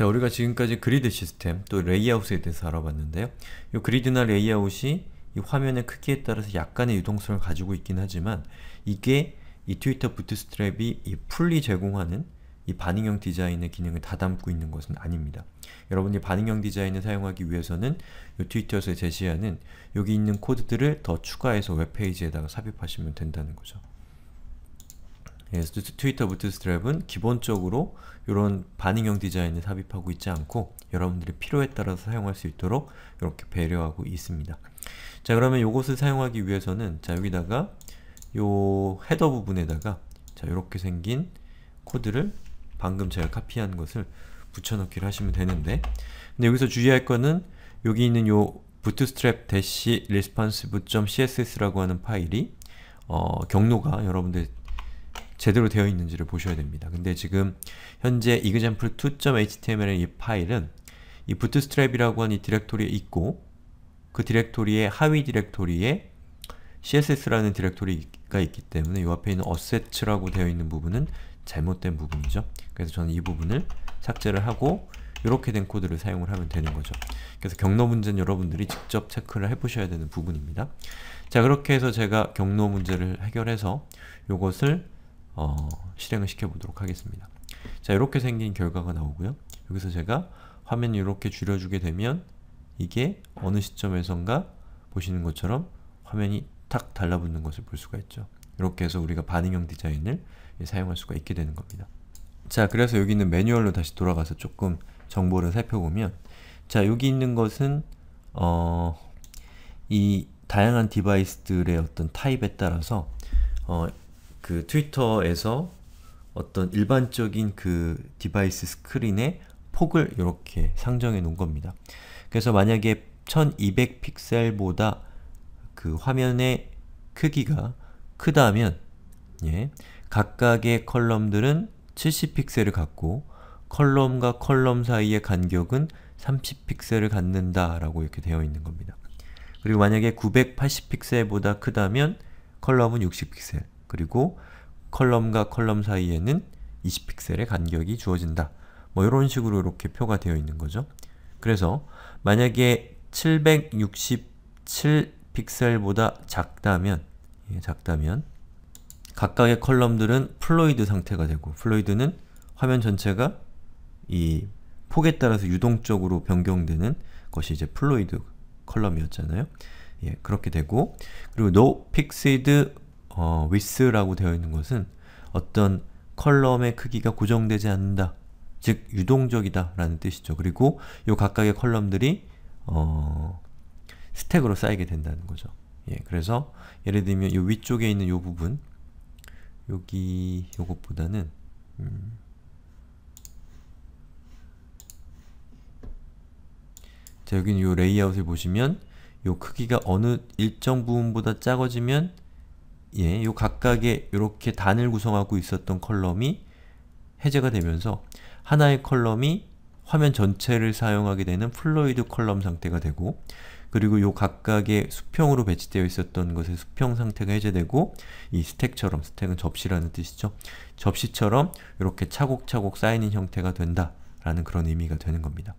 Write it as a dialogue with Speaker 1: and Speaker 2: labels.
Speaker 1: 자, 우리가 지금까지 그리드 시스템, 또 레이아웃에 대해서 알아봤는데요. 이 그리드나 레이아웃이 이 화면의 크기에 따라서 약간의 유동성을 가지고 있긴 하지만 이게 이 트위터 부트스트랩이 이 풀리 제공하는 이 반응형 디자인의 기능을 다 담고 있는 것은 아닙니다. 여러분이 반응형 디자인을 사용하기 위해서는 이 트위터에서 제시하는 여기 있는 코드들을 더 추가해서 웹페이지에다가 삽입하시면 된다는 거죠. 예, 트위터 부트스트랩은 기본적으로 이런 반응형 디자인을 삽입하고 있지 않고 여러분들이 필요에 따라서 사용할 수 있도록 이렇게 배려하고 있습니다. 자 그러면 이것을 사용하기 위해서는 자 여기다가 요 헤더 부분에다가 자 이렇게 생긴 코드를 방금 제가 카피한 것을 붙여넣기를 하시면 되는데 근데 여기서 주의할 거는 여기 있는 요 bootstrap responsive.css라고 하는 파일이 어, 경로가 여러분들 제대로 되어 있는지를 보셔야 됩니다. 근데 지금 현재 example2.html의 이 파일은 이 bootstrap이라고 하는 이 디렉토리에 있고 그 디렉토리의 하위 디렉토리에 css라는 디렉토리가 있기 때문에 이 앞에 있는 어셋츠라고 되어 있는 부분은 잘못된 부분이죠. 그래서 저는 이 부분을 삭제를 하고 이렇게 된 코드를 사용을 하면 되는 거죠. 그래서 경로 문제는 여러분들이 직접 체크를 해보셔야 되는 부분입니다. 자 그렇게 해서 제가 경로 문제를 해결해서 이것을 어, 실행을 시켜보도록 하겠습니다. 자, 이렇게 생긴 결과가 나오고요. 여기서 제가 화면 이렇게 줄여주게 되면 이게 어느 시점에선가 보시는 것처럼 화면이 탁 달라붙는 것을 볼 수가 있죠. 이렇게 해서 우리가 반응형 디자인을 사용할 수가 있게 되는 겁니다. 자, 그래서 여기 있는 매뉴얼로 다시 돌아가서 조금 정보를 살펴보면 자, 여기 있는 것은 어, 이 다양한 디바이스들의 어떤 타입에 따라서 어, 그 트위터에서 어떤 일반적인 그 디바이스 스크린의 폭을 이렇게 상정해 놓은 겁니다. 그래서 만약에 1200 픽셀보다 그 화면의 크기가 크다면 예, 각각의 컬럼들은 70픽셀을 갖고 컬럼과 컬럼 사이의 간격은 30픽셀을 갖는다 라고 이렇게 되어 있는 겁니다. 그리고 만약에 980픽셀보다 크다면 컬럼은 60픽셀, 그리고 컬럼과 컬럼 사이에는 20픽셀의 간격이 주어진다. 뭐 이런 식으로 이렇게 표가 되어 있는 거죠. 그래서 만약에 767픽셀보다 작다면 예, 작다면 각각의 컬럼들은 플로이드 상태가 되고 플로이드는 화면 전체가 이 폭에 따라서 유동적으로 변경되는 것이 이제 플로이드 컬럼이었잖아요. 예, 그렇게 되고 그리고 no fixed 어, with라고 되어 있는 것은 어떤 컬럼의 크기가 고정되지 않는다. 즉, 유동적이다 라는 뜻이죠. 그리고 요 각각의 컬럼들이 어, 스택으로 쌓이게 된다는 거죠. 예, 그래서 예를 들면 요 위쪽에 있는 이 부분 여기 이것보다는 음, 자, 여기는 요 레이아웃을 보시면 이 크기가 어느 일정 부분보다 작아지면 예, 요 각각의 이렇게 단을 구성하고 있었던 컬럼이 해제가 되면서 하나의 컬럼이 화면 전체를 사용하게 되는 플로이드 컬럼 상태가 되고 그리고 요 각각의 수평으로 배치되어 있었던 것의 수평 상태가 해제되고 이 스택처럼, 스택은 접시라는 뜻이죠. 접시처럼 이렇게 차곡차곡 쌓이는 형태가 된다 라는 그런 의미가 되는 겁니다.